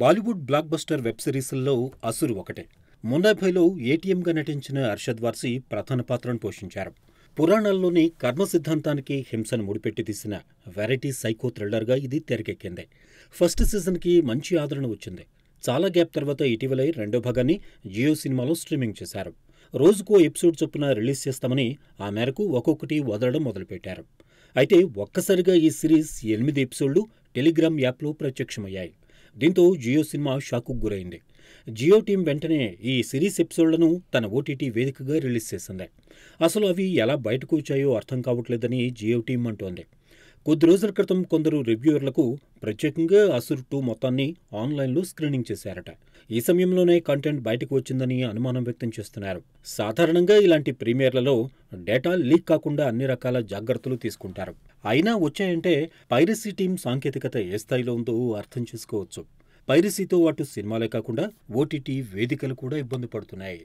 Bollywood blockbuster web సిరీస్ల్లో అసురు ఒకటే ముందాభైలో ఏటీఎంగా నటించిన అర్షద్ వార్సి ప్రధాన పాత్రను పోషించారు పురాణాల్లోని కర్మ సిద్ధాంతానికి హింసను ముడిపెట్టి తీసిన వెరైటీ సైకో థ్రిల్లర్గా ఇది తెరకెక్కింది ఫస్ట్ సీజన్కి మంచి ఆదరణ వచ్చింది చాలా గ్యాప్ తర్వాత ఇటీవలే రెండో భాగాన్ని జియో సినిమాలో స్ట్రీమింగ్ చేశారు రోజుకో ఎపిసోడ్ చొప్పున రిలీజ్ చేస్తామని ఆ మేరకు ఒక్కొక్కటి వదలడం మొదలుపెట్టారు అయితే ఒక్కసారిగా ఈ సిరీస్ ఎనిమిది ఎపిసోడ్లు టెలిగ్రామ్ యాప్లో ప్రత్యక్షమయ్యాయి దీంతో జియో సినిమా షాకు గురైంది జియో టీం వెంటనే ఈ సిరీస్ ఎపిసోడ్లను తన ఓటీటీ వేదికగా రిలీజ్ చేసింది అసలు అవి ఎలా బయటకు వచ్చాయో అర్థం కావట్లేదని జియో టీం అంటోంది కొద్ది రోజుల క్రితం కొందరు రివ్యూయర్లకు ప్రత్యేకంగా అసురు టూ మొత్తాన్ని ఆన్లైన్లో స్క్రీనింగ్ చేశారట ఈ సమయంలోనే కంటెంట్ బయటకు వచ్చిందని అనుమానం వ్యక్తం చేస్తున్నారు సాధారణంగా ఇలాంటి ప్రీమియర్లలో డేటా లీక్ కాకుండా అన్ని రకాల జాగ్రత్తలు తీసుకుంటారు అయినా వచ్చాయంటే పైరసీ టీం సాంకేతికత ఏ స్థాయిలో ఉందో అర్థం చేసుకోవచ్చు పైరసీతో పాటు సినిమాలే కాకుండా ఓటీటీ వేదికలు కూడా ఇబ్బంది పడుతున్నాయి